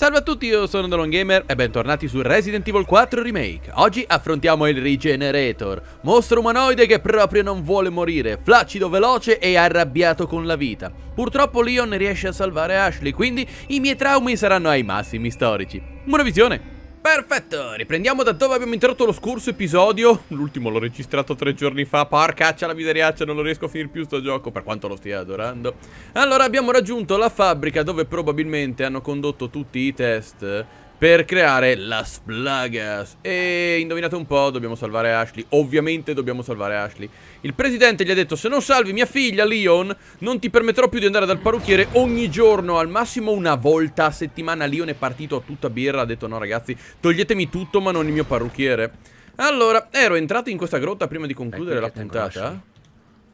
Salve a tutti, io sono Dolon Gamer e bentornati su Resident Evil 4 Remake. Oggi affrontiamo il Regenerator, mostro umanoide che proprio non vuole morire, flaccido, veloce e arrabbiato con la vita. Purtroppo Leon riesce a salvare Ashley, quindi i miei traumi saranno ai massimi storici. Buona visione! Perfetto, riprendiamo da dove abbiamo interrotto lo scorso episodio L'ultimo l'ho registrato tre giorni fa Porcaccia la miseriaccia, non lo riesco a finire più sto gioco Per quanto lo stia adorando Allora abbiamo raggiunto la fabbrica dove probabilmente hanno condotto tutti i test per creare Las Plagas. E indovinate un po', dobbiamo salvare Ashley. Ovviamente dobbiamo salvare Ashley. Il presidente gli ha detto, se non salvi mia figlia, Leon, non ti permetterò più di andare dal parrucchiere ogni giorno, al massimo una volta a settimana. Leon è partito a tutta birra, ha detto, no ragazzi, toglietemi tutto ma non il mio parrucchiere. Allora, ero entrato in questa grotta prima di concludere la puntata.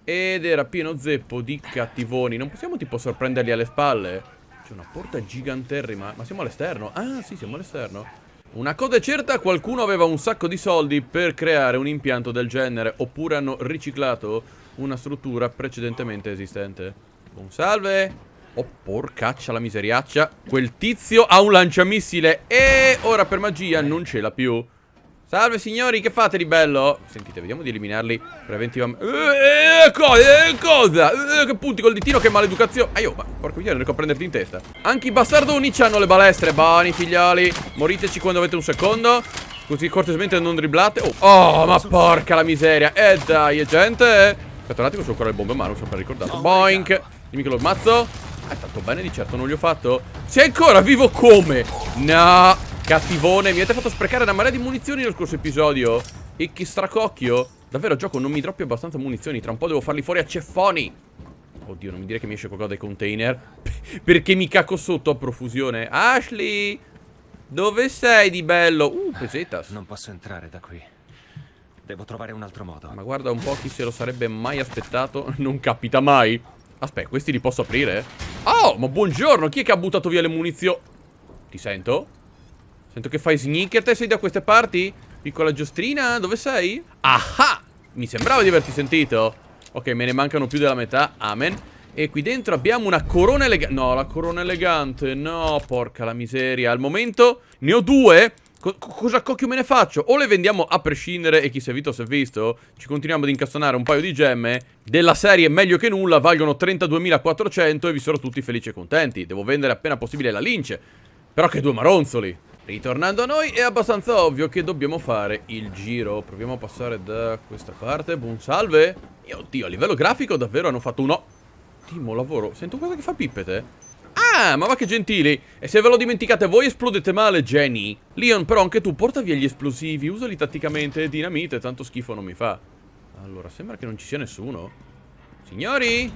Ed era pieno zeppo di cattivoni. Non possiamo tipo sorprenderli alle spalle? C'è una porta giganterrima. Ma siamo all'esterno? Ah, sì, siamo all'esterno. Una cosa è certa, qualcuno aveva un sacco di soldi per creare un impianto del genere, oppure hanno riciclato una struttura precedentemente esistente. Buon salve! Oh, porcaccia la miseriaccia. Quel tizio ha un lanciamissile e ora per magia non ce l'ha più. Salve signori, che fate di bello? Sentite, vediamo di eliminarli preventivamente. Eh, eh co eh, cosa? Eh, che punti col ditino, che maleducazione. Aio, ah, ma porco non riesco a prenderti in testa. Anche i bastardoni hanno le balestre. Bani, figliali. Moriteci quando avete un secondo. Così cortesemente non driblate. Oh, oh ma porca la miseria. Eh dai, eh, gente. Aspetta un attimo, sono ancora le bombe in mano, sono per ricordato. Oh, Boink. Dimmi che lo ammazzo. Eh, tanto bene, di certo non gli ho fatto. Sei ancora vivo come? No. Cattivone, mi avete fatto sprecare una marea di munizioni nello scorso episodio. E che stracocchio. Davvero, gioco, non mi droppi abbastanza munizioni. Tra un po' devo farli fuori a ceffoni. Oddio, non mi dire che mi esce qualcosa dai container. Perché mi cacco sotto a profusione. Ashley! Dove sei di bello? Uh, pesetas. Non posso entrare da qui. Devo trovare un altro modo. Ma guarda un po' chi se lo sarebbe mai aspettato. Non capita mai. Aspetta, questi li posso aprire? Oh, ma buongiorno. Chi è che ha buttato via le munizioni? Ti sento? Sento che fai sneaker, te sei da queste parti? Piccola giostrina, dove sei? Ah! Mi sembrava di averti sentito Ok, me ne mancano più della metà, amen E qui dentro abbiamo una corona elegante No, la corona elegante, no, porca la miseria Al momento ne ho due Co Cosa cocchio me ne faccio? O le vendiamo a prescindere e chi si è visto si è visto Ci continuiamo ad incastonare un paio di gemme Della serie meglio che nulla Valgono 32.400 e vi sono tutti felici e contenti Devo vendere appena possibile la lince Però che due maronzoli Ritornando a noi è abbastanza ovvio che dobbiamo fare il giro Proviamo a passare da questa parte Buon salve Io, Oddio a livello grafico davvero hanno fatto un Ottimo lavoro Sento qualcosa che fa pippete Ah, ma va che gentili! E se ve lo dimenticate voi esplodete male, Jenny! Leon, però anche tu porta via gli esplosivi, usali tatticamente, dinamite, tanto schifo non mi fa. Allora, sembra che non ci sia nessuno. Signori!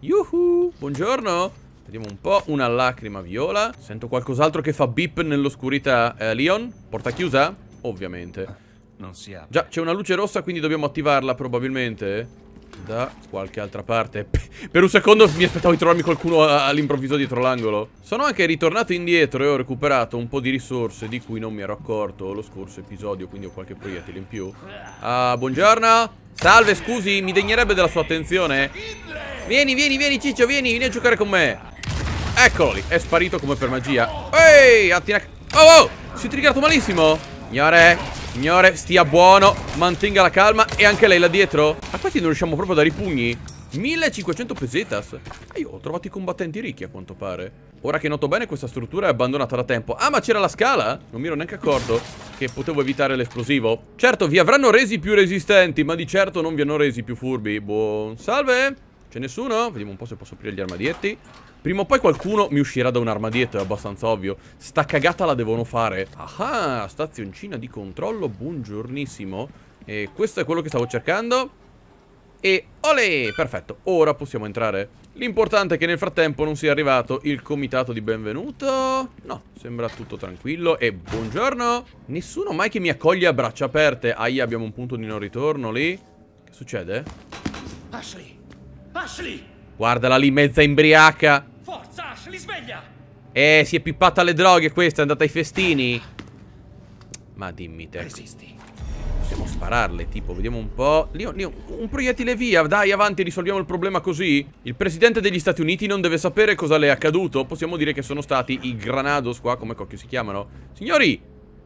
Yuhu! Buongiorno! Vediamo un po'. Una lacrima viola. Sento qualcos'altro che fa beep nell'oscurità. Eh, Leon, porta chiusa? Ovviamente. Non si apre. Già, c'è una luce rossa, quindi dobbiamo attivarla probabilmente. Da qualche altra parte. per un secondo mi aspettavo di trovarmi qualcuno all'improvviso dietro l'angolo. Sono anche ritornato indietro e ho recuperato un po' di risorse di cui non mi ero accorto lo scorso episodio, quindi ho qualche proiettile in più. Ah, buongiorno. Salve, scusi, mi degnerebbe della sua attenzione. Vieni, vieni, vieni, Ciccio, vieni, vieni a giocare con me. Eccolo lì, è sparito come per magia Ehi, attina Oh, oh, si è triggerato malissimo Signore, signore, stia buono Mantenga la calma E anche lei là dietro A questi non riusciamo proprio a dare i pugni 1500 pesetas E eh, io ho trovato i combattenti ricchi a quanto pare Ora che noto bene questa struttura è abbandonata da tempo Ah, ma c'era la scala? Non mi ero neanche accorto che potevo evitare l'esplosivo Certo, vi avranno resi più resistenti Ma di certo non vi hanno resi più furbi Buon salve c'è nessuno? Vediamo un po' se posso aprire gli armadietti. Prima o poi qualcuno mi uscirà da un armadietto, è abbastanza ovvio. Sta cagata la devono fare. Ah, stazioncina di controllo, buongiornissimo. E questo è quello che stavo cercando. E olè, perfetto, ora possiamo entrare. L'importante è che nel frattempo non sia arrivato il comitato di benvenuto. No, sembra tutto tranquillo e buongiorno. Nessuno mai che mi accoglie a braccia aperte. Aia, abbiamo un punto di non ritorno lì. Che succede? Ashley, ah, Ashley! Guardala lì, mezza imbriaca. Forza, Ashley, sveglia! Eh, si è pippata alle droghe questa, è andata ai festini. Ma dimmi te. Resisti. Possiamo spararle, tipo, vediamo un po'. Lì, lì, un proiettile via, dai, avanti, risolviamo il problema così. Il presidente degli Stati Uniti non deve sapere cosa le è accaduto. Possiamo dire che sono stati i Granados qua, come cocchio si chiamano. Signori,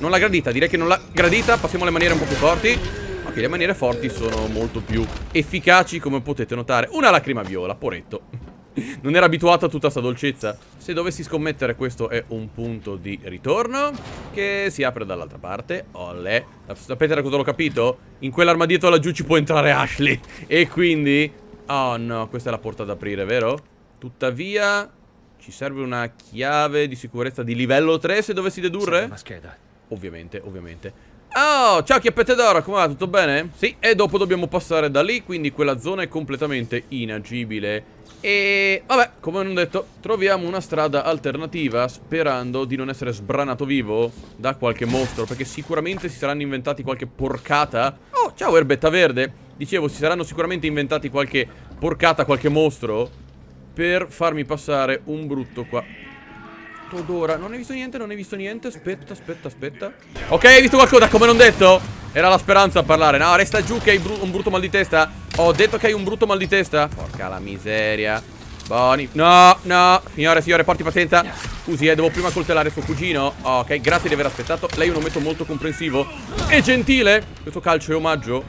Non l'ha gradita, direi che non l'ha gradita Passiamo alle maniere un po' più forti Ok, le maniere forti sono molto più efficaci come potete notare Una lacrima viola, poretto Non era abituato a tutta sta dolcezza Se dovessi scommettere questo è un punto di ritorno Che si apre dall'altra parte Olle Sapete da cosa l'ho capito? In quell'armadietto laggiù ci può entrare Ashley E quindi... Oh no, questa è la porta ad aprire, vero? Tuttavia... Ci serve una chiave di sicurezza di livello 3 se dovessi dedurre? Una scheda Ovviamente, ovviamente. Oh, ciao Chiappette d'oro, come va? Tutto bene? Sì, e dopo dobbiamo passare da lì, quindi quella zona è completamente inagibile. E vabbè, come non detto, troviamo una strada alternativa sperando di non essere sbranato vivo da qualche mostro, perché sicuramente si saranno inventati qualche porcata. Oh, ciao erbetta verde. Dicevo, si saranno sicuramente inventati qualche porcata, qualche mostro per farmi passare un brutto qua quarto d'ora Non hai visto niente, non hai visto niente Aspetta, aspetta, aspetta Ok, hai visto qualcosa, come non detto Era la speranza a parlare No, resta giù che hai bru un brutto mal di testa Ho detto che hai un brutto mal di testa Porca la miseria Boni No, no Signore, signore, porti pazienza Scusi, eh, devo prima coltellare suo cugino Ok, grazie di aver aspettato Lei è un ometto molto comprensivo E gentile Questo calcio è omaggio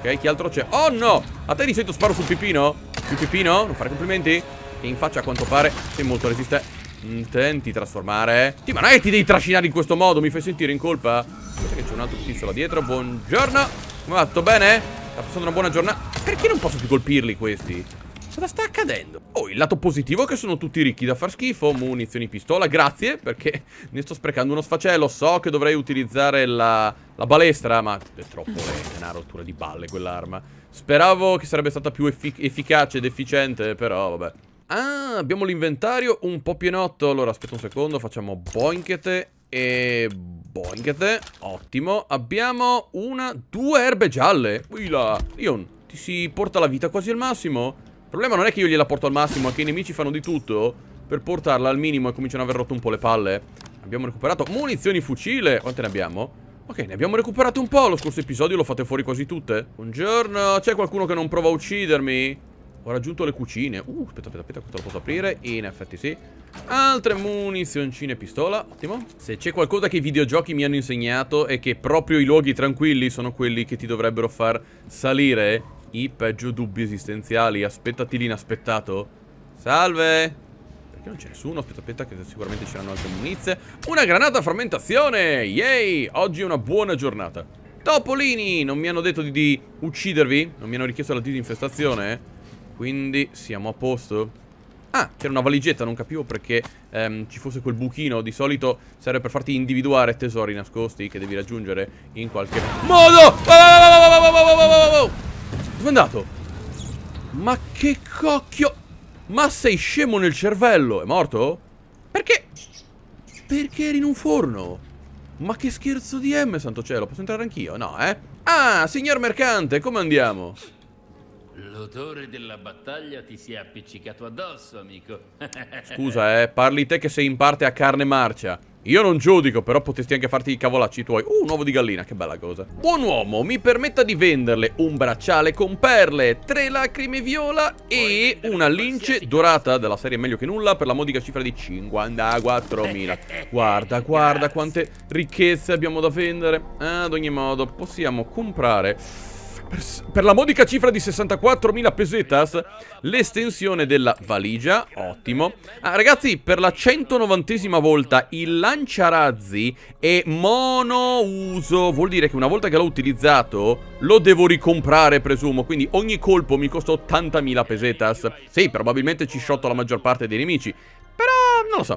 Ok, chi altro c'è? Oh no! A te di solito sparo sul pipino Sul pipino? Non fare complimenti? Che in faccia a quanto pare sei molto resistente Intenti trasformare Sì ma non è che ti devi trascinare in questo modo Mi fai sentire in colpa Guarda che c'è un altro tizio là dietro Buongiorno Come va? Tutto bene? Sta passando una buona giornata Perché non posso più colpirli questi? Cosa sta accadendo? Oh, il lato positivo è che sono tutti ricchi da far schifo Munizioni, pistola, grazie Perché ne sto sprecando uno sfacello So che dovrei utilizzare la, la balestra Ma è troppo lenta, eh, è una rottura di balle quell'arma Speravo che sarebbe stata più effic efficace ed efficiente Però vabbè Ah, abbiamo l'inventario un po' pienotto. Allora, aspetta un secondo, facciamo boinkete e boinkete. Ottimo. Abbiamo una, due erbe gialle. Uila, Ion, ti si porta la vita quasi al massimo? Il problema non è che io gliela porto al massimo, è che i nemici fanno di tutto per portarla al minimo e cominciano ad aver rotto un po' le palle. Abbiamo recuperato munizioni fucile. Quante ne abbiamo? Ok, ne abbiamo recuperate un po'. Lo scorso episodio lo fate fuori quasi tutte. Buongiorno, c'è qualcuno che non prova a uccidermi? Ho raggiunto le cucine. Uh, aspetta, aspetta, aspetta, questo lo posso aprire? In effetti sì. Altre munizioncine e pistola, ottimo. Se c'è qualcosa che i videogiochi mi hanno insegnato è che proprio i luoghi tranquilli sono quelli che ti dovrebbero far salire i peggio dubbi esistenziali. Aspettati l'inaspettato. Salve! Perché non c'è nessuno? Aspetta, aspetta, che sicuramente ci saranno altre munizie. Una granata a fermentazione! Yay! Oggi è una buona giornata. Topolini! Non mi hanno detto di, di uccidervi? Non mi hanno richiesto la disinfestazione? Quindi siamo a posto Ah, c'era una valigetta, non capivo perché ehm, ci fosse quel buchino Di solito serve per farti individuare tesori nascosti che devi raggiungere in qualche modo Dove è andato? Ma che cocchio Ma sei scemo nel cervello, è morto? Perché? Perché eri in un forno? Ma che scherzo di M, santo cielo, posso entrare anch'io? No, eh? Ah, signor mercante, come andiamo? L'odore della battaglia ti si è appiccicato addosso, amico. Scusa, eh, parli te che sei in parte a carne marcia. Io non giudico, però potresti anche farti i cavolacci tuoi. Uh, un uovo di gallina, che bella cosa. Buon uomo, mi permetta di venderle un bracciale con perle, tre lacrime viola e una lince dorata della serie Meglio che nulla per la modica cifra di 54.000. Guarda, guarda quante ricchezze abbiamo da vendere. ad ogni modo, possiamo comprare per, per la modica cifra di 64.000 pesetas, l'estensione della valigia, ottimo. Ah, ragazzi, per la 190esima volta il lanciarazzi è monouso. Vuol dire che una volta che l'ho utilizzato, lo devo ricomprare, presumo. Quindi ogni colpo mi costa 80.000 pesetas. Sì, probabilmente ci sciotto la maggior parte dei nemici. Però, non lo so.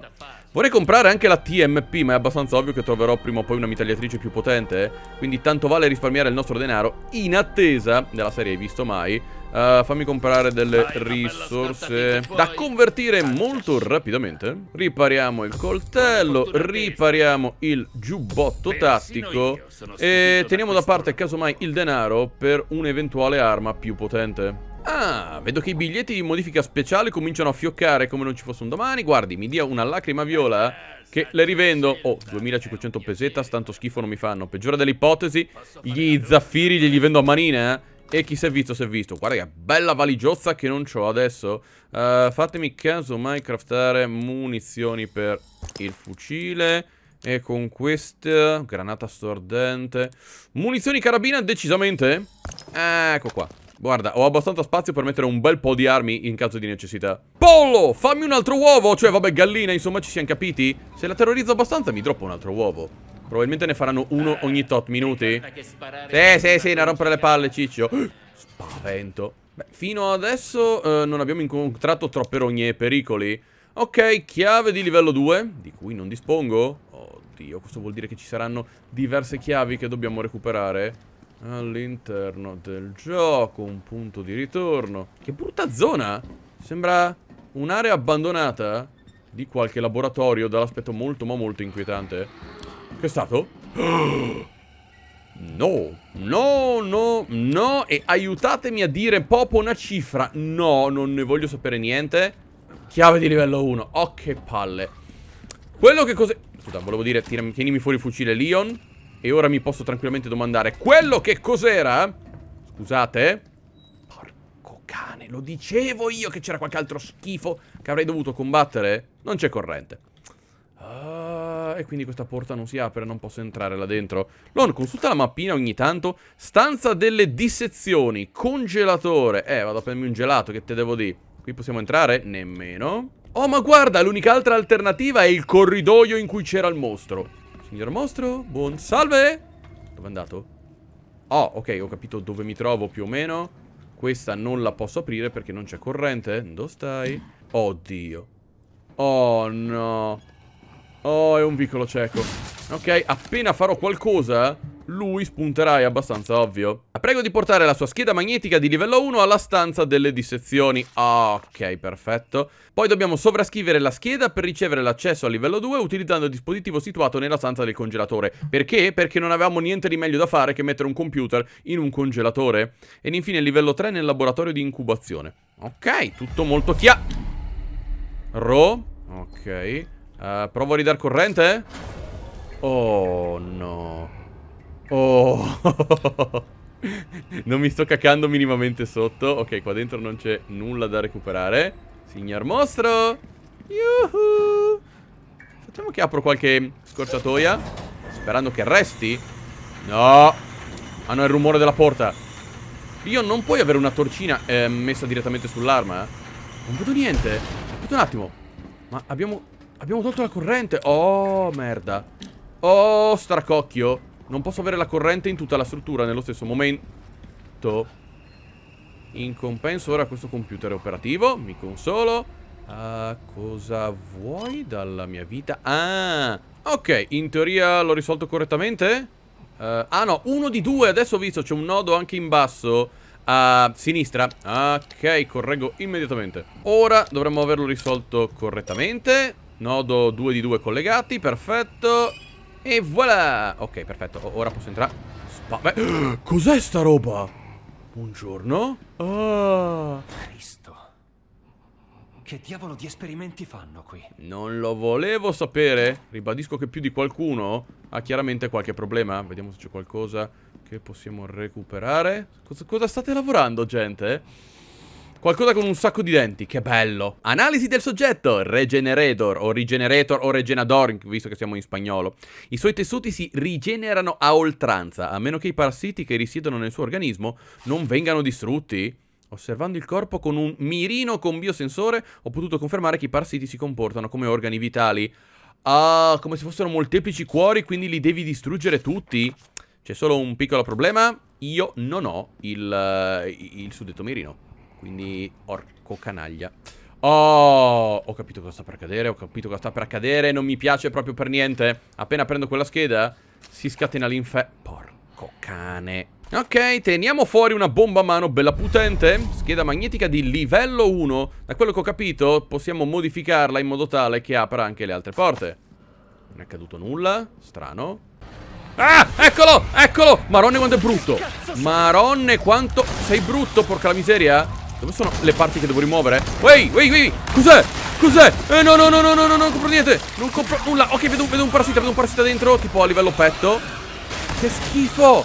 Vorrei comprare anche la TMP, ma è abbastanza ovvio che troverò prima o poi una mitagliatrice più potente, eh. quindi tanto vale risparmiare il nostro denaro in attesa della serie hai visto mai. Uh, fammi comprare delle risorse da convertire molto rapidamente. Ripariamo il coltello, ripariamo il giubbotto tattico e teniamo da parte casomai il denaro per un'eventuale arma più potente. Ah, vedo che i biglietti di modifica speciale cominciano a fioccare come non ci fosse un domani. Guardi, mi dia una lacrima viola che le rivendo. Oh, 2500 peseta, tanto schifo non mi fanno. Peggiore delle ipotesi, gli zaffiri glieli vendo a manina, eh. E chi si è visto si è visto Guarda che bella valigiozza che non ho adesso uh, Fatemi caso mai craftare munizioni per il fucile E con questa granata stordente Munizioni carabina decisamente Ecco qua Guarda, ho abbastanza spazio per mettere un bel po' di armi in caso di necessità. Pollo, fammi un altro uovo! Cioè, vabbè, gallina, insomma, ci siamo capiti? Se la terrorizzo abbastanza mi droppo un altro uovo. Probabilmente ne faranno uno ogni tot minuti. Sì, sì, sì, ne rompere le palle, ciccio. Spavento. Beh, fino adesso eh, non abbiamo incontrato troppe rogne e pericoli. Ok, chiave di livello 2, di cui non dispongo. Oddio, questo vuol dire che ci saranno diverse chiavi che dobbiamo recuperare. All'interno del gioco, un punto di ritorno. Che brutta zona! Sembra un'area abbandonata di qualche laboratorio dall'aspetto molto ma molto inquietante. Che è stato? No, no, no, no E aiutatemi a dire popo una cifra No, non ne voglio sapere niente Chiave di livello 1 Oh, che palle Quello che cos'è... Scusa, volevo dire, tienimi fuori il fucile Leon e ora mi posso tranquillamente domandare Quello che cos'era? Scusate Porco cane, lo dicevo io che c'era qualche altro schifo Che avrei dovuto combattere? Non c'è corrente ah, E quindi questa porta non si apre, non posso entrare là dentro Lon, consulta la mappina ogni tanto Stanza delle dissezioni Congelatore Eh, vado a prendermi un gelato, che te devo dire? Qui possiamo entrare? Nemmeno Oh ma guarda, l'unica altra alternativa è il corridoio in cui c'era il mostro Signor mostro, buon salve! Dove è andato? Oh, ok, ho capito dove mi trovo più o meno. Questa non la posso aprire perché non c'è corrente. Dove stai? Oddio. Oh, no. Oh, è un vicolo cieco. Ok, appena farò qualcosa lui spunterà, è abbastanza ovvio. La prego di portare la sua scheda magnetica di livello 1 alla stanza delle dissezioni. Ah, ok, perfetto. Poi dobbiamo sovrascrivere la scheda per ricevere l'accesso a livello 2 utilizzando il dispositivo situato nella stanza del congelatore. Perché? Perché non avevamo niente di meglio da fare che mettere un computer in un congelatore. Ed infine livello 3 nel laboratorio di incubazione. Ok, tutto molto chiaro. Ro. Ok. Uh, provo a ridare corrente? Oh no. Oh. non mi sto cacando minimamente sotto. Ok, qua dentro non c'è nulla da recuperare. Signor mostro. Yuhu. Facciamo che apro qualche scorciatoia. Sperando che resti. No. Ah no, il rumore della porta. Io non puoi avere una torcina eh, messa direttamente sull'arma. Eh? Non vedo niente. Aspetta un attimo. Ma abbiamo... Abbiamo tolto la corrente. Oh, merda. Oh, stracocchio. Non posso avere la corrente in tutta la struttura nello stesso momento. In compenso ora questo computer è operativo. Mi consolo. Uh, cosa vuoi dalla mia vita? Ah, ok. In teoria l'ho risolto correttamente? Uh, ah no, uno di due. Adesso ho visto, c'è un nodo anche in basso. A sinistra Ok, correggo immediatamente Ora dovremmo averlo risolto correttamente Nodo 2 di 2 collegati, perfetto e voilà Ok, perfetto, o ora posso entrare Spa Cos'è sta roba? Buongiorno ah. Cristo Che diavolo di esperimenti fanno qui? Non lo volevo sapere Ribadisco che più di qualcuno ha chiaramente qualche problema Vediamo se c'è qualcosa che possiamo recuperare cosa, cosa state lavorando, gente? Qualcosa con un sacco di denti, che bello. Analisi del soggetto, regenerator o regenerator o regenador, visto che siamo in spagnolo. I suoi tessuti si rigenerano a oltranza, a meno che i parassiti che risiedono nel suo organismo non vengano distrutti. Osservando il corpo con un mirino con biosensore, ho potuto confermare che i parassiti si comportano come organi vitali. Ah, come se fossero molteplici cuori, quindi li devi distruggere tutti. C'è solo un piccolo problema. Io non ho il, il, eh, il suddetto mirino. Quindi, orco canaglia. Oh, ho capito cosa sta per accadere, ho capito cosa sta per accadere, non mi piace proprio per niente. Appena prendo quella scheda, si scatena l'infe... Porco cane. Ok, teniamo fuori una bomba a mano bella potente. Scheda magnetica di livello 1. Da quello che ho capito, possiamo modificarla in modo tale che apra anche le altre porte. Non è accaduto nulla, strano. Ah, eccolo, eccolo! Maronne quanto è brutto! Maronne quanto sei brutto, porca la miseria! Dove sono le parti che devo rimuovere? Ehi, ehi, ehi, cos'è? Cos'è? Eh, no, no, no, no, no, no, non compro niente Non compro nulla Ok, vedo, vedo un parassita, vedo un parassita dentro Tipo a livello petto Che schifo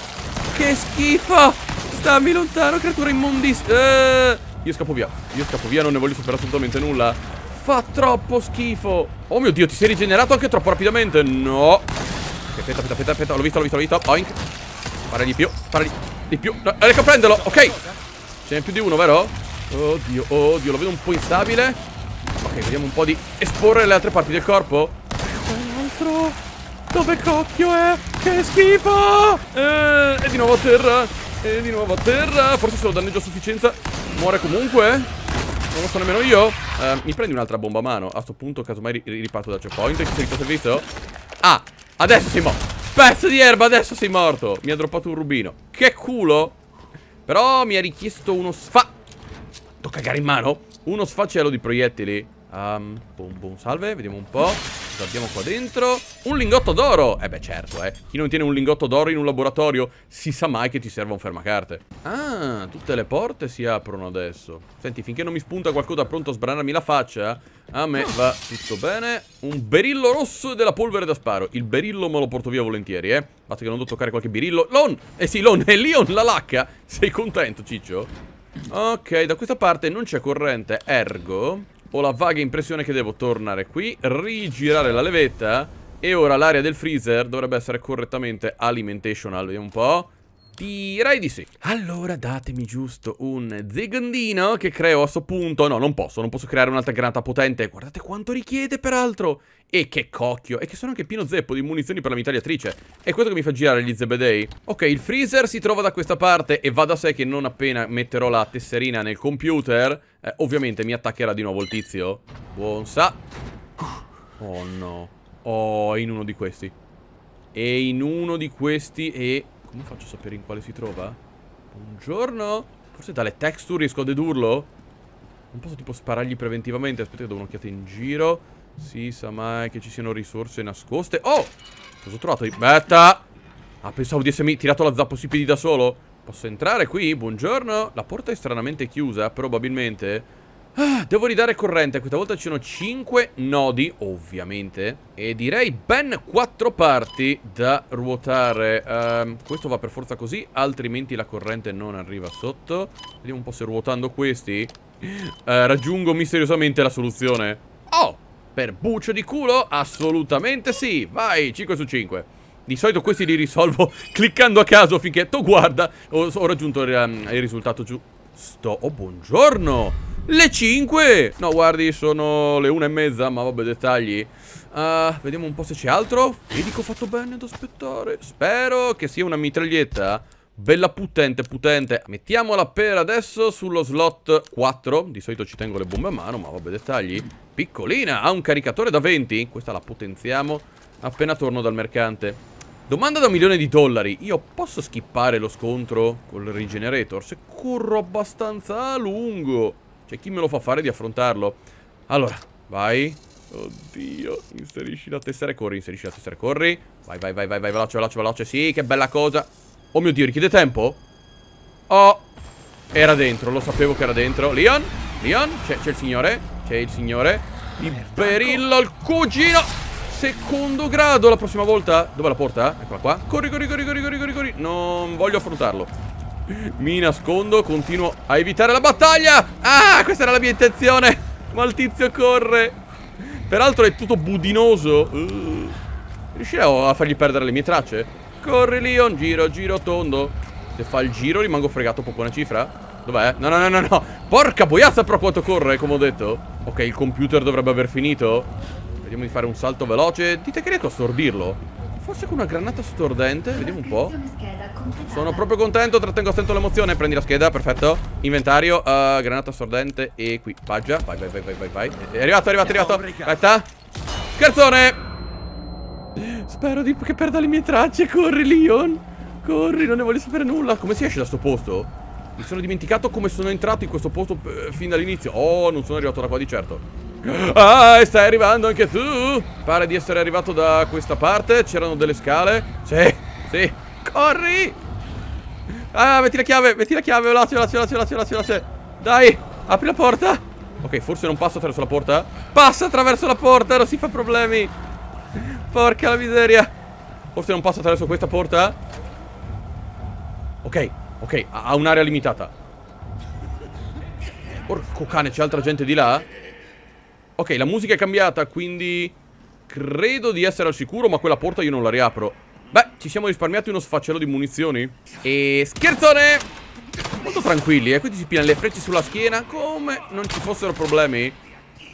Che schifo Stammi lontano, creatura immondissima eh, Io scappo via Io scappo via, non ne voglio sapere assolutamente nulla Fa troppo schifo Oh mio Dio, ti sei rigenerato anche troppo rapidamente No Aspetta, aspetta, aspetta, aspetta L'ho visto, l'ho visto, l'ho visto Oink Para di più, para di, più no, Riesco a prenderlo, ok Ce n'è più di uno, vero? Oddio, oddio, lo vedo un po' instabile. Ok, vediamo un po' di esporre le altre parti del corpo. Altro. Dove cocchio è? Che schifo! Eh, e di nuovo a terra. E di nuovo a terra. Forse se lo danneggio a sufficienza. Muore comunque. Non lo so nemmeno io uh, Mi prendi un'altra bomba a mano A sto punto casomai riparto dal checkpoint Che sei servito? Ah, adesso sei morto Pezzo di erba, adesso sei morto Mi ha droppato un rubino Che culo Però mi ha richiesto uno sfa T'ho cagare in mano? Uno sfacello di proiettili. Um, boom boom, salve, vediamo un po' Cosa abbiamo qua dentro? Un lingotto d'oro! Eh beh certo, eh Chi non tiene un lingotto d'oro in un laboratorio Si sa mai che ti serve un fermacarte Ah, tutte le porte si aprono adesso Senti, finché non mi spunta qualcosa pronto a sbranarmi la faccia A me va tutto bene Un berillo rosso e della polvere da sparo Il berillo me lo porto via volentieri, eh Basta che non devo toccare qualche birillo Lon! Eh sì, Lon, è Leon la lacca Sei contento, ciccio? Ok, da questa parte non c'è corrente, ergo ho la vaga impressione che devo tornare qui, rigirare la levetta e ora l'area del freezer dovrebbe essere correttamente alimentational, vediamo un po'. Direi di sì. Allora datemi giusto un zigandino che creo a sto punto. No, non posso, non posso creare un'altra granata potente. Guardate quanto richiede, peraltro. E che cocchio. E che sono anche pieno zeppo di munizioni per la mitagliatrice. È questo che mi fa girare gli zebedei. Ok, il freezer si trova da questa parte e va da sé che non appena metterò la tesserina nel computer, eh, ovviamente mi attaccherà di nuovo il tizio. Buon sa. Oh no. Oh, è in uno di questi. E in uno di questi e... Come faccio a sapere in quale si trova? Buongiorno Forse dalle texture riesco a dedurlo? Non posso tipo sparargli preventivamente Aspetta che do un'occhiata in giro Si sa mai che ci siano risorse nascoste Oh! Cosa ho trovato? Aspetta! Ah, pensavo di essermi tirato la sui piedi da solo Posso entrare qui? Buongiorno La porta è stranamente chiusa, probabilmente Ah, devo ridare corrente, questa volta ci sono 5 nodi, ovviamente E direi ben 4 parti da ruotare um, Questo va per forza così, altrimenti la corrente non arriva sotto Vediamo un po' se ruotando questi uh, Raggiungo misteriosamente la soluzione Oh, per buccio di culo, assolutamente sì Vai, 5 su 5 di solito questi li risolvo cliccando a caso finché tu guarda ho, ho raggiunto il, um, il risultato giusto. Oh, buongiorno! Le 5 No guardi sono le 1 e mezza Ma vabbè dettagli uh, Vediamo un po' se c'è altro Vedi fatto bene ad aspettare Spero che sia una mitraglietta Bella potente, potente Mettiamola per adesso sullo slot 4 Di solito ci tengo le bombe a mano Ma vabbè dettagli Piccolina, ha un caricatore da 20 Questa la potenziamo appena torno dal mercante Domanda da un milione di dollari. Io posso skippare lo scontro col Regenerator se corro abbastanza a lungo? Cioè, chi me lo fa fare di affrontarlo? Allora, vai. Oddio, inserisci la tessera e corri, inserisci la tessera e corri. Vai, vai, vai, vai, vai, veloce, veloce, veloce. Sì, che bella cosa. Oh mio Dio, richiede tempo? Oh, era dentro, lo sapevo che era dentro. Leon, Leon, c'è il signore, c'è il signore. Liberillo, il ecco. cugino. Secondo grado, la prossima volta. Dov'è la porta? Eccola qua. corri, corri, corri, corri, corri, corri. Non voglio affrontarlo. Mi nascondo, continuo a evitare la battaglia Ah, questa era la mia intenzione Ma il tizio corre Peraltro è tutto budinoso uh. Riuscirò a fargli perdere le mie tracce? Corri Leon, giro, giro, tondo Se fa il giro rimango fregato proprio una cifra Dov'è? No, no, no, no, no Porca boiazza però quanto corre, come ho detto Ok, il computer dovrebbe aver finito Vediamo di fare un salto veloce Dite che riesco a stordirlo Forse con una granata stordente Vediamo un po' Sono proprio contento, trattengo attento l'emozione Prendi la scheda, perfetto Inventario, uh, granata stordente e equipaggia Vai, vai, vai, vai, vai, vai È arrivato, è arrivato, è arrivato Aspetta Scherzone Spero di... che perda le mie tracce Corri, Leon Corri, non ne voglio sapere nulla Come si esce da sto posto? Mi sono dimenticato come sono entrato in questo posto eh, fin dall'inizio Oh, non sono arrivato da qua di certo Ah, stai arrivando anche tu? Pare di essere arrivato da questa parte. C'erano delle scale. Sì, sì. Corri! Ah, metti la chiave, metti la chiave, veloce, veloce, veloce, veloce, veloce, Dai, apri la porta. Ok, forse non passo attraverso la porta. Passa attraverso la porta, non si fa problemi. Porca la miseria. Forse non passo attraverso questa porta. Ok, ok, ha un'area limitata. Porco cane, c'è altra gente di là? Ok, la musica è cambiata, quindi... Credo di essere al sicuro, ma quella porta io non la riapro. Beh, ci siamo risparmiati uno sfaccello di munizioni. E scherzone! Molto tranquilli, eh. Qui ti si pigliano le frecce sulla schiena come non ci fossero problemi.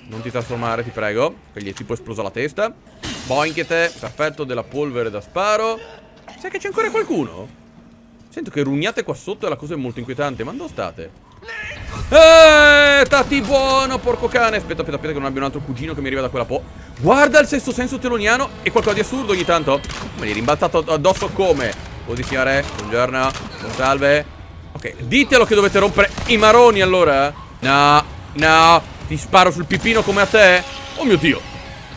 Non ti trasformare, ti prego. Che gli è tipo esplosa la testa. Boinchete, perfetto, della polvere da sparo. Sai che c'è ancora qualcuno? Sento che rugnate qua sotto e la cosa è molto inquietante. Ma dove state? Eeeh, tatti buono, porco cane. Aspetta, aspetta, aspetta che non abbia un altro cugino che mi arriva da quella po'. Guarda il sesto senso teloniano. E qualcosa di assurdo ogni tanto. Me l'hai rimbalzato addosso come? Così, signore. Buongiorno. Buon salve. Ok, ditelo che dovete rompere i maroni allora. No, no. Ti sparo sul pipino come a te. Oh mio Dio.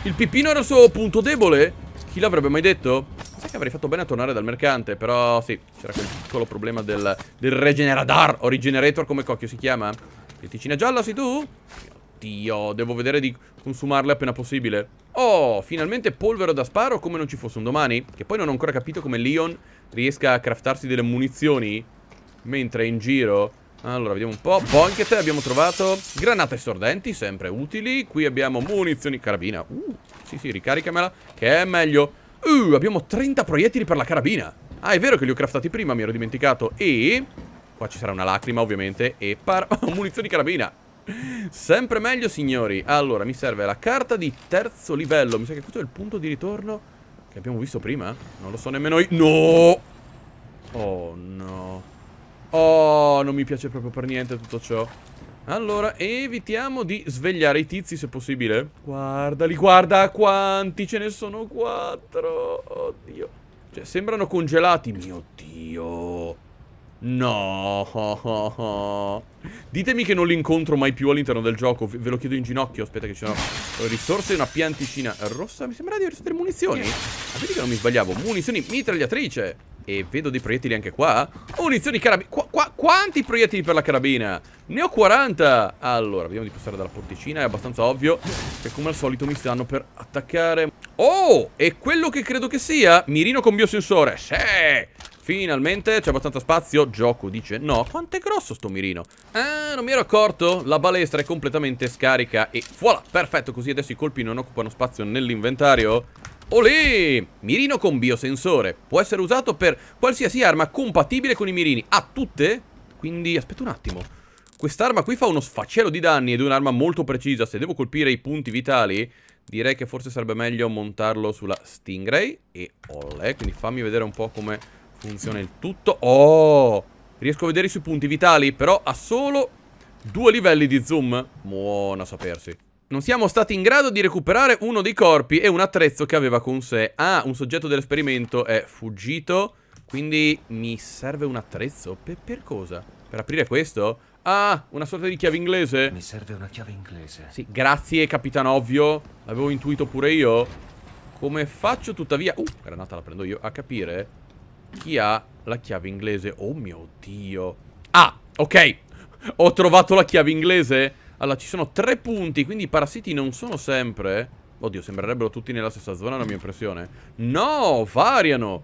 Il pipino era il suo punto debole? Chi l'avrebbe mai detto? Sai che avrei fatto bene a tornare dal mercante, però sì, c'era quel piccolo problema del, del regeneradar o regenerator, come cocchio si chiama? Letticina gialla sei tu? Oddio, devo vedere di consumarle appena possibile. Oh, finalmente polvere da sparo come non ci fosse un domani. Che poi non ho ancora capito come Leon riesca a craftarsi delle munizioni mentre è in giro. Allora, vediamo un po'. Bonket abbiamo trovato. Granate stordenti, sempre utili. Qui abbiamo munizioni. Carabina. Uh, sì, sì, ricaricamela. Che è meglio. Uh, abbiamo 30 proiettili per la carabina. Ah, è vero che li ho craftati prima, mi ero dimenticato. E... Qua ci sarà una lacrima, ovviamente. E par... munizioni carabina. Sempre meglio, signori. Allora, mi serve la carta di terzo livello. Mi sa che questo è il punto di ritorno che abbiamo visto prima. Non lo so nemmeno io. No! Oh, no. Oh, non mi piace proprio per niente tutto ciò. Allora, evitiamo di svegliare i tizi se possibile. Guardali, guarda quanti, ce ne sono quattro. Oddio. Cioè, sembrano congelati. Mio Dio. No. Ditemi che non li incontro mai più all'interno del gioco. Ve lo chiedo in ginocchio. Aspetta che ci sono risorse. Una pianticina rossa. Mi sembra di aver delle munizioni. Ah, vedi che non mi sbagliavo. Munizioni mitragliatrice. E vedo dei proiettili anche qua. Munizioni carabina. Qua, qua, quanti proiettili per la carabina? Ne ho 40. Allora, vediamo di passare dalla porticina. È abbastanza ovvio che come al solito mi stanno per attaccare. Oh, è quello che credo che sia. Mirino con biosensore. Sì. Finalmente c'è abbastanza spazio. Gioco dice no. Quanto è grosso sto mirino? Eh, non mi ero accorto. La balestra è completamente scarica e voilà, perfetto. Così adesso i colpi non occupano spazio nell'inventario. Olì Mirino con biosensore. Può essere usato per qualsiasi arma compatibile con i mirini. A tutte? Quindi aspetta un attimo. Quest'arma qui fa uno sfaccello di danni ed è un'arma molto precisa. Se devo colpire i punti vitali, direi che forse sarebbe meglio montarlo sulla Stingray. E olè, quindi fammi vedere un po' come Funziona il tutto. Oh! Riesco a vedere i suoi punti vitali, però ha solo due livelli di zoom. Buona sapersi. Non siamo stati in grado di recuperare uno dei corpi e un attrezzo che aveva con sé. Ah, un soggetto dell'esperimento è fuggito. Quindi mi serve un attrezzo? Per, per, cosa? Per aprire questo? Ah, una sorta di chiave inglese. Mi serve una chiave inglese. Sì, grazie, capitano ovvio. L'avevo intuito pure io. Come faccio tuttavia... Uh, granata la prendo io. A capire chi ha la chiave inglese? Oh mio Dio. Ah, ok. Ho trovato la chiave inglese. Allora, ci sono tre punti, quindi i parassiti non sono sempre... Oddio, sembrerebbero tutti nella stessa zona, è la mia impressione. No, variano.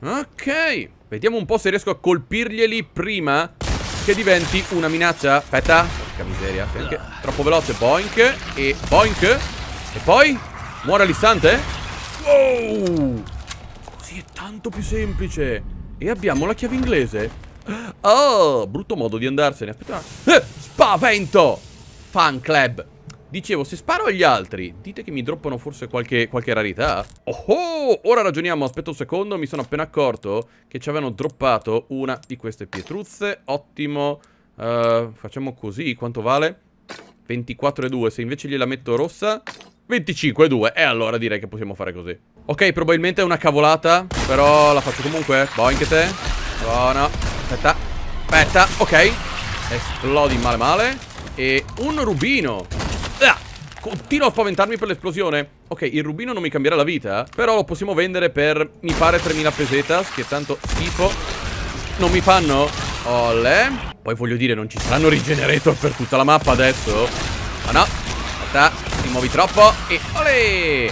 Ok. Vediamo un po' se riesco a colpirglieli prima che diventi una minaccia. Aspetta. Porca miseria. Perché troppo veloce. Boink. E boink. E poi? Muore all'istante? Wow! tanto più semplice E abbiamo la chiave inglese Oh, brutto modo di andarsene Aspetta eh, Spavento Fan club Dicevo, se sparo agli altri, dite che mi droppano forse qualche, qualche rarità? Oh, oh, Ora ragioniamo, aspetta un secondo, mi sono appena accorto che ci avevano droppato una di queste pietruzze Ottimo uh, Facciamo così, quanto vale? 24 e 2 se invece gliela metto rossa 25,2 E allora direi che possiamo fare così Ok, probabilmente è una cavolata Però la faccio comunque Boink te Buona Aspetta Aspetta Ok Esplodi male male E un rubino ah, Continuo a spaventarmi per l'esplosione Ok, il rubino non mi cambierà la vita eh. Però lo possiamo vendere per Mi pare 3000 pesetas Che tanto schifo Non mi fanno Olle poi voglio dire, non ci saranno rigenerator per tutta la mappa adesso? Ma ah, no. Aspetta ti muovi troppo e... Olè!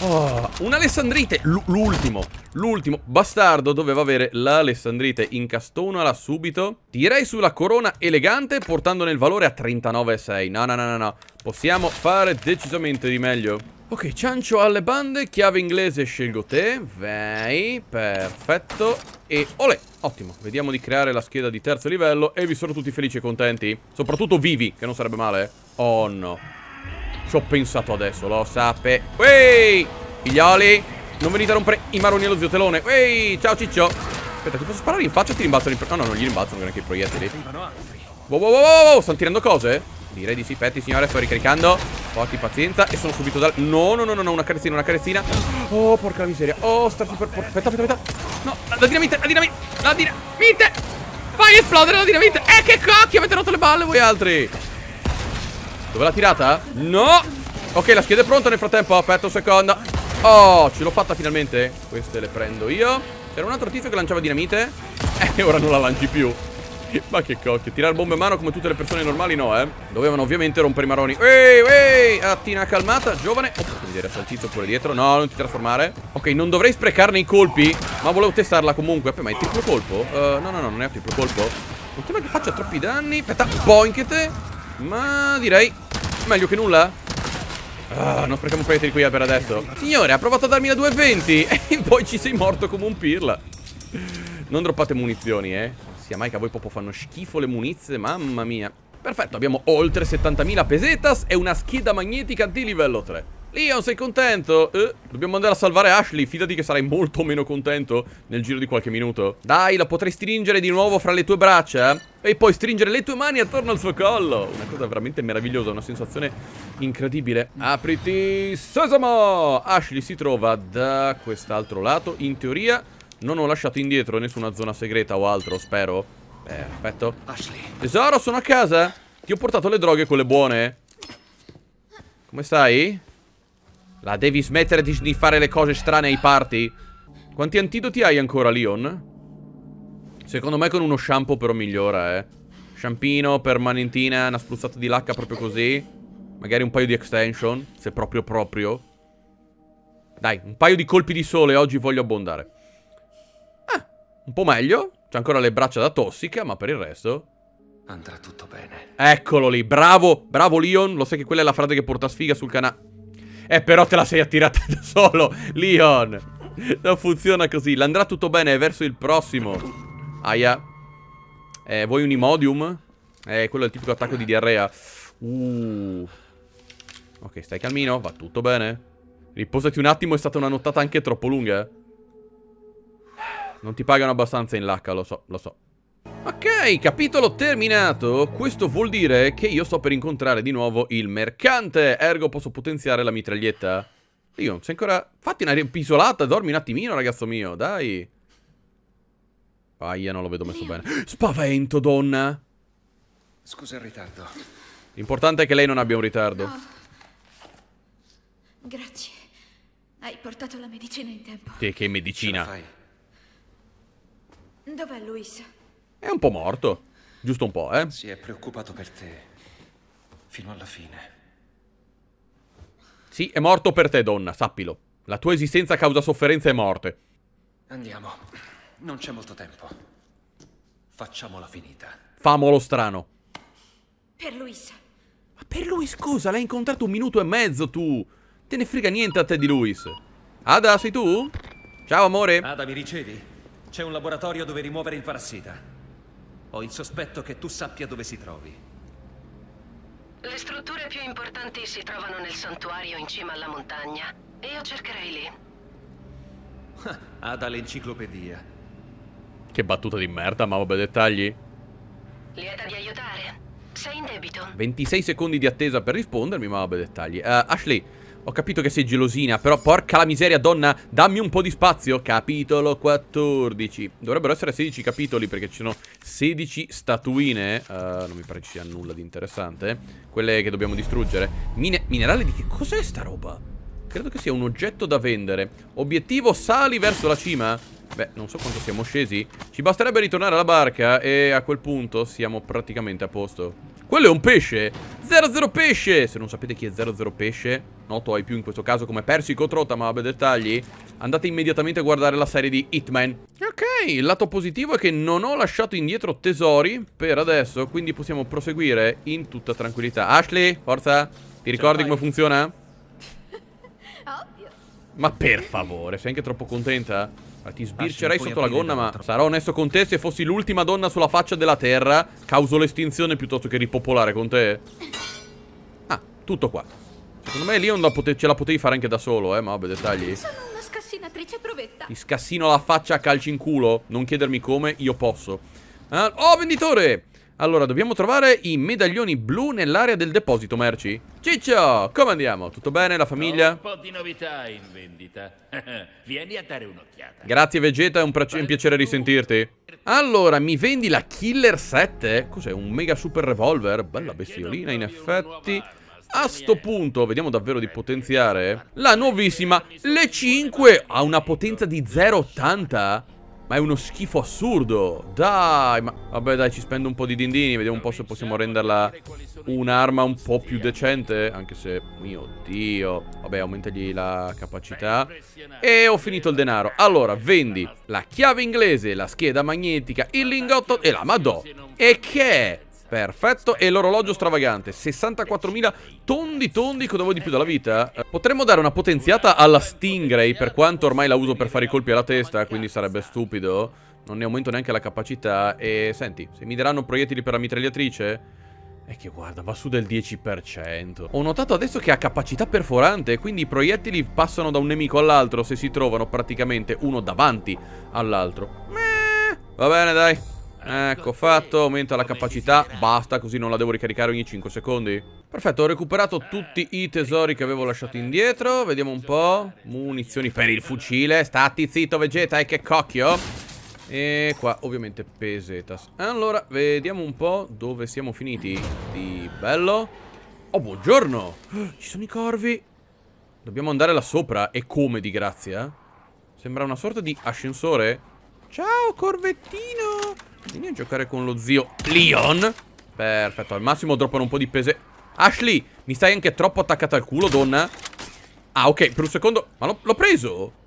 Oh, un'alessandrite, l'ultimo, l'ultimo bastardo doveva avere l'alessandrite, incastonola subito Direi sulla corona elegante portandone il valore a 39,6 No, no, no, no, no, possiamo fare decisamente di meglio Ok, ciancio alle bande, chiave inglese scelgo te Vai, perfetto E olè, ottimo Vediamo di creare la scheda di terzo livello e vi sono tutti felici e contenti Soprattutto vivi, che non sarebbe male Oh no ci ho pensato adesso, lo sape. Ehi! Figlioli, non venite a rompere i maroni allo zio telone. Ehi, ciao ciccio. Aspetta, ti posso sparare in faccia o ti rimbalzano in... No, no, non gli rimbalzano neanche i proiettili. Wow, wow, wow, wow, stanno tirando cose? Direi di sì, petti, signore, sto ricaricando. Porti pazienza e sono subito dal... No, no, no, no, una carezzina, una carezzina. Oh, porca miseria. Oh, sta super... Aspetta, aspetta, aspetta. No, la dinamite, la dinamite, la dinamite. Fai esplodere la dinamite. Eh, che cacchio, avete rotto le balle voi altri. Dove l'ha tirata? No! Ok, la scheda è pronta nel frattempo. aperto seconda. Oh, ce l'ho fatta finalmente. Queste le prendo io. C'era un altro tizio che lanciava dinamite. eh, ora non la lanci più. Ma che cocchio. Tirare bombe a mano come tutte le persone normali no, eh. Dovevano ovviamente rompere i maroni. Ehi, ehi. Attina calmata, giovane. Oh, porca dire, c'è il tizio pure dietro. No, non ti trasformare. Ok, non dovrei sprecarne i colpi. Ma volevo testarla comunque. ma è triplo colpo? Uh, no, no, no, non è triplo colpo. Non sembra che faccia troppi danni. Aspetta, boinkete. Ma direi Meglio che nulla? Ah, non sprechiamo un paio di qui eh, per adesso. Signore, ha provato a darmi la 220 e poi ci sei morto come un pirla. Non droppate munizioni, eh. Sia mai che a voi proprio fanno schifo le munizie, mamma mia. Perfetto, abbiamo oltre 70.000 pesetas e una scheda magnetica di livello 3. Leon, sei contento? Eh, dobbiamo andare a salvare Ashley. Fidati che sarai molto meno contento nel giro di qualche minuto. Dai, la potrei stringere di nuovo fra le tue braccia. Eh? E poi stringere le tue mani attorno al suo collo. Una cosa veramente meravigliosa, una sensazione incredibile. Apriti, sesamo! Ashley si trova da quest'altro lato. In teoria non ho lasciato indietro nessuna zona segreta o altro, spero. Eh, Perfetto. Ashley. Tesoro, sono a casa? Ti ho portato le droghe quelle buone. Come stai? La devi smettere di sniffare le cose strane ai party? Quanti antidoti hai ancora, Leon? Secondo me con uno shampoo però migliora, eh. Shampino, permanentina, una spruzzata di lacca proprio così. Magari un paio di extension, se proprio proprio. Dai, un paio di colpi di sole oggi voglio abbondare. Eh, un po' meglio. C'è ancora le braccia da tossica, ma per il resto... Andrà tutto bene. Eccolo lì, bravo, bravo Leon. Lo sai che quella è la frase che porta sfiga sul canale... Eh, però te la sei attirata da solo, Leon. Non funziona così. L'andrà tutto bene, è verso il prossimo. Aia. Eh, vuoi un Imodium? Eh, quello è il tipico attacco di diarrea. Uh. Ok, stai calmino, va tutto bene. Riposati un attimo, è stata una nottata anche troppo lunga, eh. Non ti pagano abbastanza in lacca, lo so, lo so. Ok, capitolo terminato. Questo vuol dire che io sto per incontrare di nuovo il mercante. Ergo posso potenziare la mitraglietta. Io, c'è ancora... Fatti una pisolata, dormi un attimino, ragazzo mio, dai. Aia, non lo vedo messo bene. Spavento, donna! Scusa il ritardo. L'importante è che lei non abbia un ritardo. No. Grazie. Hai portato la medicina in tempo. Che, che medicina? Dov'è Luis? È un po' morto. Giusto un po', eh? Si è preoccupato per te. Fino alla fine. Sì, è morto per te, donna, sappilo. La tua esistenza causa sofferenza e morte. Andiamo. Non c'è molto tempo. Facciamola finita. Famolo strano. Per Luis. Ma per Luis cosa? L'hai incontrato un minuto e mezzo tu. Te ne frega niente a te di Luis. Ada, sei tu? Ciao, amore. Ada, mi ricevi? C'è un laboratorio dove rimuovere il parassita. Ho il sospetto che tu sappia dove si trovi. Le strutture più importanti si trovano nel santuario in cima alla montagna. io cercherei lì. Ada l'enciclopedia. Che battuta di merda, ma vabbè, dettagli. Lieta di aiutare. Sei in debito. 26 secondi di attesa per rispondermi, ma vabbè, dettagli. Uh, Ashley, ho capito che sei gelosina, però porca la miseria, donna, dammi un po' di spazio. Capitolo 14. Dovrebbero essere 16 capitoli perché ci sono 16 statuine. Uh, non mi pare ci sia nulla di interessante. Quelle che dobbiamo distruggere. Mine minerale di che cos'è sta roba? Credo che sia un oggetto da vendere. Obiettivo sali verso la cima. Beh, non so quanto siamo scesi. Ci basterebbe ritornare alla barca e a quel punto siamo praticamente a posto. Quello è un pesce 00 pesce Se non sapete chi è 00 pesce Noto ai più in questo caso come Persico Trota Ma vabbè dettagli Andate immediatamente a guardare la serie di Hitman Ok il lato positivo è che non ho lasciato indietro tesori Per adesso Quindi possiamo proseguire in tutta tranquillità Ashley forza Ti ricordi come funziona? Ma per favore Sei anche troppo contenta? Ma ah, ti ah, sbircerei sotto la gonna, ma sarò onesto con te, se fossi l'ultima donna sulla faccia della Terra, causo l'estinzione piuttosto che ripopolare con te. Ah, tutto qua. Secondo me Leon ce la potevi fare anche da solo, eh, ma vabbè, dettagli. Sono una scassinatrice provetta. Ti scassino la faccia a calci in culo. Non chiedermi come, io posso. Ah, oh, venditore! Allora, dobbiamo trovare i medaglioni blu nell'area del deposito merci. Ciccio, come andiamo? Tutto bene, la famiglia? Un po' di novità in vendita. Vieni a dare un'occhiata. Grazie Vegeta, è un, un piacere risentirti. Allora, mi vendi la Killer 7? Cos'è, un mega super revolver? Bella bestiolina, in effetti. A sto punto, vediamo davvero di potenziare. La nuovissima, le 5, ha una potenza di 0,80. Ma è uno schifo assurdo. Dai, ma... Vabbè, dai, ci spendo un po' di dindini. Vediamo un po' se possiamo renderla un'arma un po' più decente. Anche se... Mio Dio. Vabbè, aumentagli la capacità. E ho finito il denaro. Allora, vendi la chiave inglese, la scheda magnetica, il lingotto e la madò. E che è? Perfetto, e l'orologio stravagante, 64.000 tondi tondi, cosa vuoi di più dalla vita? Eh, potremmo dare una potenziata alla Stingray, per quanto ormai la uso per fare i colpi alla testa, quindi sarebbe stupido. Non ne aumento neanche la capacità, e senti, se mi daranno proiettili per la mitragliatrice... E che guarda, va su del 10%. Ho notato adesso che ha capacità perforante, quindi i proiettili passano da un nemico all'altro se si trovano praticamente uno davanti all'altro. Va bene, dai. Ecco, fatto, aumenta la capacità, basta, così non la devo ricaricare ogni 5 secondi. Perfetto, ho recuperato tutti i tesori che avevo lasciato indietro, vediamo un po'. Munizioni per il fucile, stati zitto Vegeta, e che cocchio. E qua ovviamente pesetas. Allora, vediamo un po' dove siamo finiti di bello. Oh, buongiorno! Ci sono i corvi! Dobbiamo andare là sopra, e come di grazia? Sembra una sorta di ascensore. Ciao, corvettino! Vieni a giocare con lo zio Leon. Perfetto, al massimo droppano un po' di pese. Ashley, mi stai anche troppo attaccata al culo, donna. Ah, ok, per un secondo... Ma l'ho preso?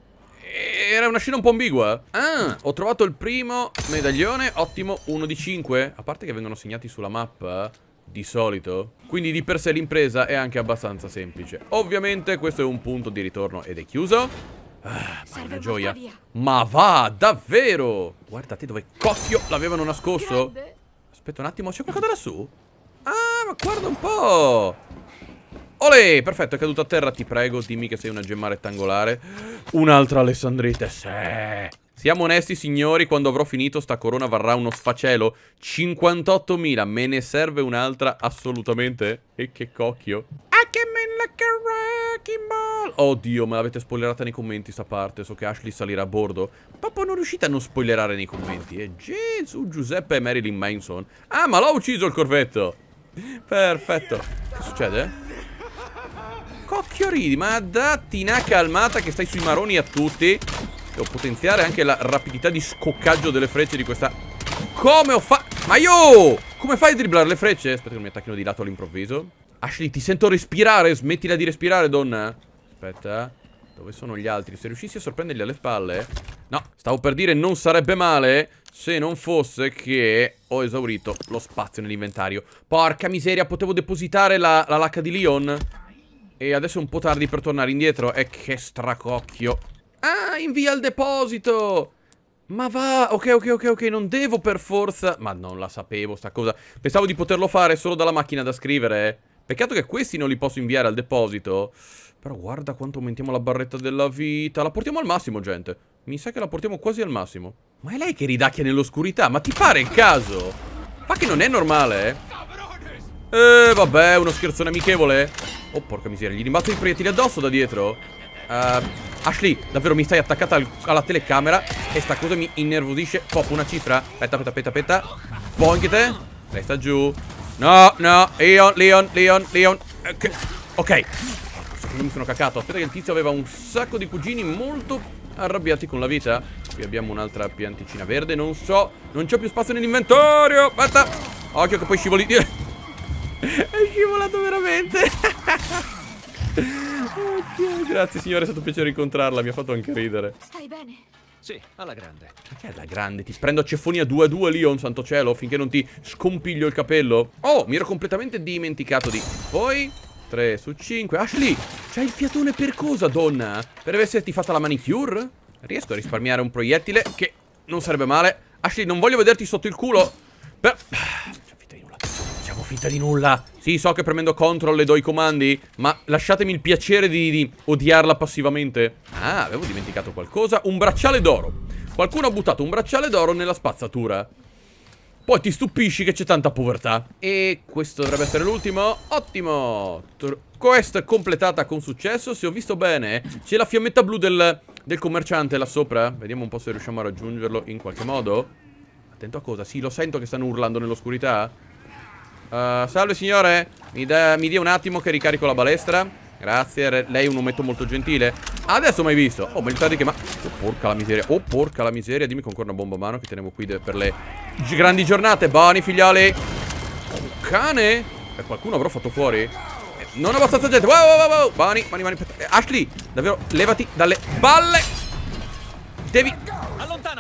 Era una scena un po' ambigua. Ah, ho trovato il primo medaglione. Ottimo, uno di 5. A parte che vengono segnati sulla mappa eh, di solito. Quindi di per sé l'impresa è anche abbastanza semplice. Ovviamente questo è un punto di ritorno ed è chiuso. Ah, una gioia. Ma va, davvero! Guardate dove cocchio l'avevano nascosto. Grande. Aspetta un attimo, c'è qualcosa lassù? Ah, ma guarda un po'! Ole, perfetto, è caduto a terra, ti prego, dimmi che sei una gemma rettangolare. Un'altra Alessandrite, sì! Siamo onesti, signori, quando avrò finito sta corona varrà uno sfacelo. 58.000, me ne serve un'altra assolutamente. E che cocchio like a wrecking ball. Oddio, me l'avete spoilerata nei commenti sta parte. So che Ashley salirà a bordo. Papà, non riuscite a non spoilerare nei commenti. E eh? Gesù, Giuseppe e Marilyn Manson. Ah, ma l'ho ucciso il corvetto. Perfetto. Che succede? Cocchio ridi, ma datti una calmata che stai sui maroni a tutti. Devo potenziare anche la rapidità di scoccaggio delle frecce di questa... Come ho fatto? Ma io! Come fai a dribblare le frecce? Aspetta che mi attacchino di lato all'improvviso. Ashley, ti sento respirare. Smettila di respirare, donna. Aspetta. Eh. Dove sono gli altri? Se riuscissi a sorprenderli alle spalle... No, stavo per dire non sarebbe male se non fosse che ho esaurito lo spazio nell'inventario. Porca miseria, potevo depositare la, la lacca di Leon. E adesso è un po' tardi per tornare indietro. E eh, che stracocchio. Ah, invia il deposito! Ma va, ok, ok, ok, ok, non devo per forza... Ma non la sapevo sta cosa. Pensavo di poterlo fare solo dalla macchina da scrivere, eh. Peccato che questi non li posso inviare al deposito. Però guarda quanto aumentiamo la barretta della vita. La portiamo al massimo, gente. Mi sa che la portiamo quasi al massimo. Ma è lei che ridacchia nell'oscurità? Ma ti pare il caso? Ma che non è normale, eh? Eh, vabbè, uno scherzone amichevole. Oh, porca miseria, gli rimbatto i proiettili addosso da dietro. Uh, Ashley, davvero mi stai attaccata al, alla telecamera e sta cosa mi innervosisce. Pop, una cifra. Aspetta, aspetta, aspetta, aspetta. Boink te. sta giù. No, no, Leon, Leon, Leon, Leon. Eh, ok. okay. mi sono cacato. Aspetta che il tizio aveva un sacco di cugini molto arrabbiati con la vita. Qui abbiamo un'altra pianticina verde, non so. Non c'è più spazio nell'inventario Basta. Occhio che poi scivoli. È scivolato veramente. Oddio, grazie signore, è stato un piacere incontrarla, mi ha fatto anche ridere. Stai bene? Sì, alla grande. Perché alla grande? Ti prendo a ceffonia 2 a 2, Leon, santo cielo, finché non ti scompiglio il capello. Oh, mi ero completamente dimenticato di... Poi... 3 su 5. Ashley, c'hai il fiatone per cosa, donna? Per esserti fatta la manicure? Riesco a risparmiare un proiettile che non sarebbe male. Ashley, non voglio vederti sotto il culo. Per finta di nulla. Sì, so che premendo control le do i comandi, ma lasciatemi il piacere di, di odiarla passivamente. Ah, avevo dimenticato qualcosa. Un bracciale d'oro. Qualcuno ha buttato un bracciale d'oro nella spazzatura. Poi ti stupisci che c'è tanta povertà. E questo dovrebbe essere l'ultimo. Ottimo! Tr quest completata con successo. Se ho visto bene, c'è la fiammetta blu del, del commerciante là sopra. Vediamo un po' se riusciamo a raggiungerlo in qualche modo. Attento a cosa? Sì, lo sento che stanno urlando nell'oscurità. Uh, salve signore, mi, da, mi dia un attimo che ricarico la balestra. Grazie, lei è un ometto molto gentile. Adesso mai visto. Oh, ma il di che ma... Oh, porca la miseria. Oh, porca la miseria. Dimmi con una bomba a mano che teniamo qui per le grandi giornate. Buoni, figliali. Un cane? E eh, qualcuno avrò fatto fuori? Eh, non abbastanza gente. Wow, wow, wow. Bani, bani, bani. Ashley, davvero, levati dalle balle. Devi...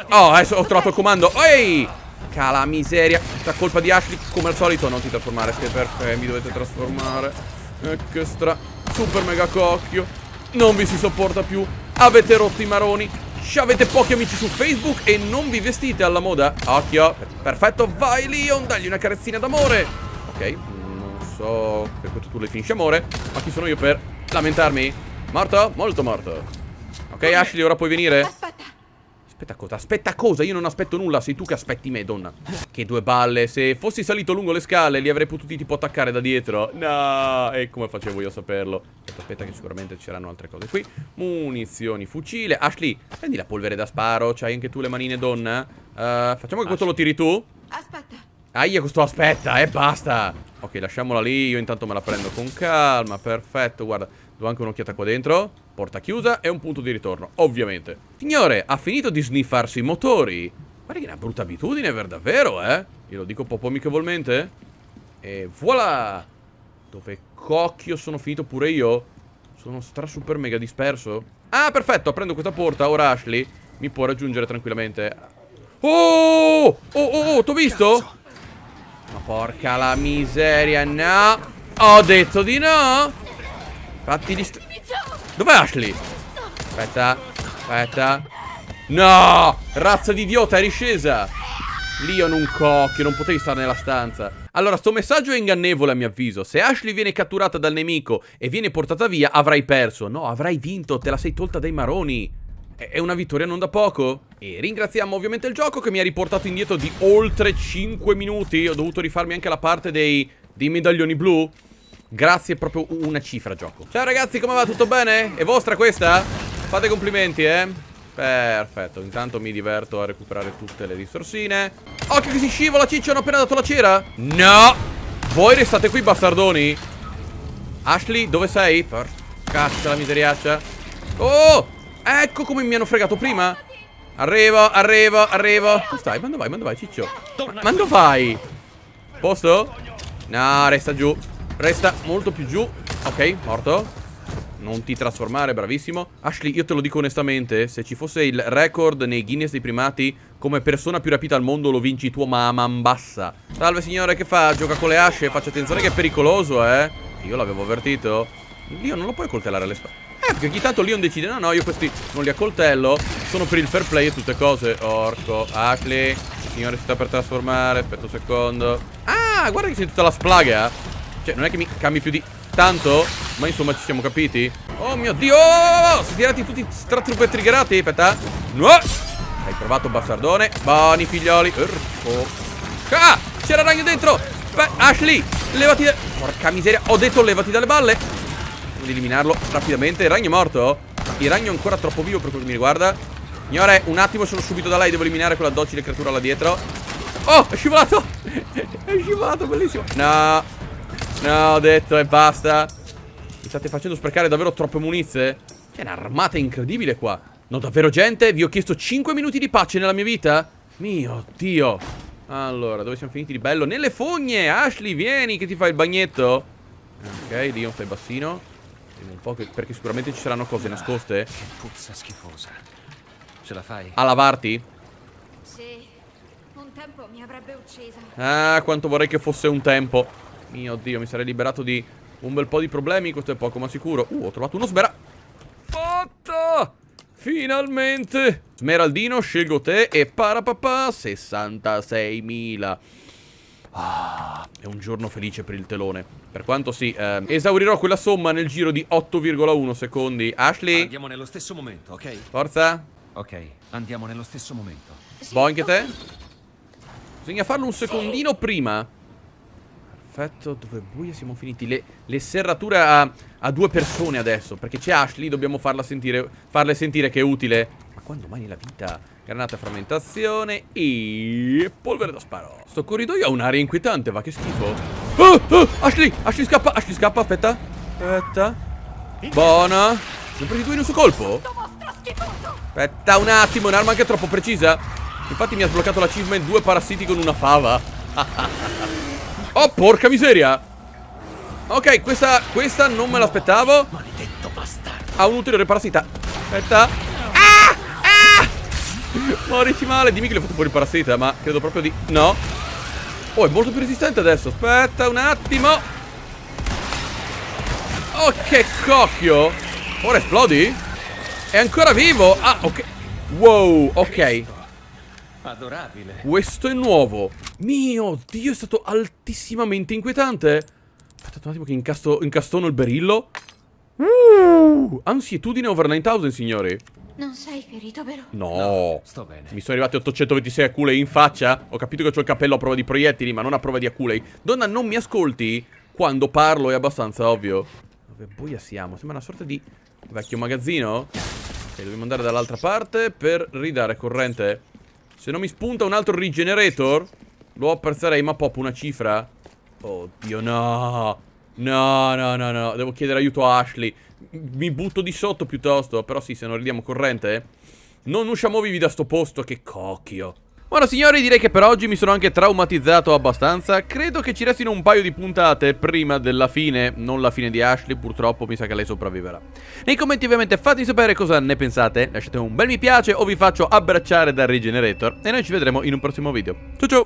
Oh, adesso ho trovato il comando. Ehi! Porca la miseria Questa colpa di Ashley Come al solito non ti trasformare Sei perfetto eh, Mi dovete trasformare eh, Che stra Super mega cocchio Non vi si sopporta più Avete rotto i maroni Avete pochi amici su Facebook E non vi vestite alla moda Occhio Perfetto Vai Leon Dagli una carezzina d'amore Ok Non so Che questo tu le finisci amore Ma chi sono io per lamentarmi? Morto? Molto morto Ok Ashley ora puoi venire Aspetta Aspetta cosa? Aspetta cosa? Io non aspetto nulla, sei tu che aspetti me, donna. Che due balle, se fossi salito lungo le scale li avrei potuti tipo attaccare da dietro. No, e come facevo io a saperlo? Aspetta, aspetta che sicuramente ci saranno altre cose qui. Munizioni, fucile. Ashley, prendi la polvere da sparo, c'hai anche tu le manine, donna. Uh, facciamo che questo lo tiri tu. Aspetta. Aia, questo aspetta, eh, basta. Ok, lasciamola lì, io intanto me la prendo con calma, perfetto, guarda. Do anche un'occhiata qua dentro. Porta chiusa e un punto di ritorno, ovviamente. Signore, ha finito di sniffarsi i motori. Guarda che è una brutta abitudine per davvero, eh. Glielo dico un po' amichevolmente. E voilà. Dove cocchio sono finito pure io? Sono stra super mega disperso. Ah, perfetto, prendo questa porta. Ora Ashley mi può raggiungere tranquillamente. Oh, oh, oh, oh, t'ho visto? Ma porca la miseria, no. Ho detto di no. Fatti distruggere. Dov'è Ashley? Aspetta, aspetta. No! Razza di idiota, è riscesa! Leon un cocchio, non potevi stare nella stanza. Allora, sto messaggio è ingannevole a mio avviso. Se Ashley viene catturata dal nemico e viene portata via, avrai perso. No, avrai vinto, te la sei tolta dai maroni. È una vittoria non da poco. E ringraziamo ovviamente il gioco che mi ha riportato indietro di oltre 5 minuti. Ho dovuto rifarmi anche la parte dei, dei medaglioni blu. Grazie, proprio una cifra gioco. Ciao ragazzi, come va? Tutto bene? È vostra questa? Fate complimenti, eh? Perfetto, intanto mi diverto a recuperare tutte le risorsine. Occhio che si scivola, Ciccio, hanno appena dato la cera. No! Voi restate qui, bastardoni. Ashley, dove sei? Porcaccia la miseriaccia. Oh! Ecco come mi hanno fregato prima. Arrivo, arrivo, arrivo. Dove stai? Ma dove vai? Ma dove vai, Ciccio? Ma dove vai? Posto? No, resta giù. Resta molto più giù. Ok, morto. Non ti trasformare, bravissimo. Ashley, io te lo dico onestamente, se ci fosse il record nei Guinness dei primati, come persona più rapita al mondo lo vinci tu, ma a bassa. Salve signore, che fa? Gioca con le asce, faccia attenzione che è pericoloso, eh. Io l'avevo avvertito. Io non lo puoi coltellare alle spalle. Eh, perché ogni tanto Leon decide, no, no, io questi non li accoltello, sono per il fair play e tutte cose. Orco, Ashley, signore si sta per trasformare, aspetta un secondo. Ah, guarda che c'è tutta la splaga. Cioè, non è che mi cambi più di tanto? Ma insomma, ci siamo capiti? Oh mio Dio! Si tirati tutti stratrooper triggerati, aspetta. No! Hai provato, bastardone. Buoni, figlioli. Urco. Ah! C'era ragno dentro! Beh, Ashley, levati da... Porca miseria, ho detto levati dalle balle! Devo eliminarlo rapidamente. Il ragno è morto? Il ragno è ancora troppo vivo per quello che mi riguarda. Signore, un attimo, sono subito da lei. Devo eliminare quella docile creatura là dietro. Oh, è scivolato! è scivolato, bellissimo. No, No, ho detto e basta. Mi state facendo sprecare davvero troppe munizie? C'è un'armata incredibile qua. No, davvero, gente? Vi ho chiesto 5 minuti di pace nella mia vita? Mio Dio. Allora, dove siamo finiti di bello? Nelle fogne! Ashley, vieni che ti fai il bagnetto. Ok, Dion, fai bassino. Vediamo un po' che, perché sicuramente ci saranno cose ah, nascoste. Che puzza schifosa. Ce la fai? A lavarti? Sì. Un tempo mi avrebbe uccisa. Ah, quanto vorrei che fosse un tempo. Mio Dio, mi sarei liberato di un bel po' di problemi. Questo è poco, ma sicuro. Uh, ho trovato uno sbera... Fatta! Finalmente! Smeraldino, scelgo te e parapapà, 66.000. Ah, è un giorno felice per il telone. Per quanto sì, eh, esaurirò quella somma nel giro di 8,1 secondi. Ashley? Andiamo nello stesso momento, ok? Forza? Ok, andiamo nello stesso momento. Boh, anche te? Bisogna farlo un secondino prima perfetto Dove buia siamo finiti Le, le serrature a, a, due persone adesso Perché c'è Ashley Dobbiamo farla sentire, farle sentire che è utile Ma quando mai nella vita Granata frammentazione E polvere da sparo Sto corridoio ha un'aria inquietante Va che schifo oh, oh, Ashley Ashley scappa Ashley scappa Aspetta Aspetta Buona Mi ho presi due in un suo colpo Aspetta un attimo un'arma anche troppo precisa Infatti mi ha sbloccato la in Due parassiti con una fava Oh, porca miseria! Ok, questa, questa non me l'aspettavo. Maledetto Ha un ulteriore parassita. Aspetta. Ah! Morici ah! male. Dimmi che le ho fatto fuori il parassita, ma credo proprio di... No. Oh, è molto più resistente adesso. Aspetta un attimo. Oh, che cocchio. Ora esplodi? È ancora vivo? Ah, ok. Wow, ok. Adorabile. Questo è nuovo. Mio Dio, è stato altissimamente inquietante. Aspetta un attimo che incasto, incastono il berillo. Uh, ansietudine over 9000, signori. Non sei ferito, vero? No. no. Sto bene. Mi sono arrivati 826 aculei in faccia. Ho capito che ho il cappello a prova di proiettili, ma non a prova di aculei. Donna, non mi ascolti quando parlo, è abbastanza ovvio. Dove boia siamo? Sembra una sorta di vecchio magazzino. Ok, dobbiamo andare dall'altra parte per ridare corrente se non mi spunta un altro regenerator, lo apprezzerei, ma pop una cifra. Oddio, no. No, no, no, no. Devo chiedere aiuto a Ashley. Mi butto di sotto piuttosto. Però sì, se non ridiamo corrente. Eh. Non usciamo vivi da sto posto, che cocchio. Buona signori, direi che per oggi mi sono anche traumatizzato abbastanza. Credo che ci restino un paio di puntate prima della fine, non la fine di Ashley, purtroppo mi sa che lei sopravviverà. Nei commenti ovviamente fatemi sapere cosa ne pensate, lasciate un bel mi piace o vi faccio abbracciare dal Regenerator e noi ci vedremo in un prossimo video. Ciao ciao!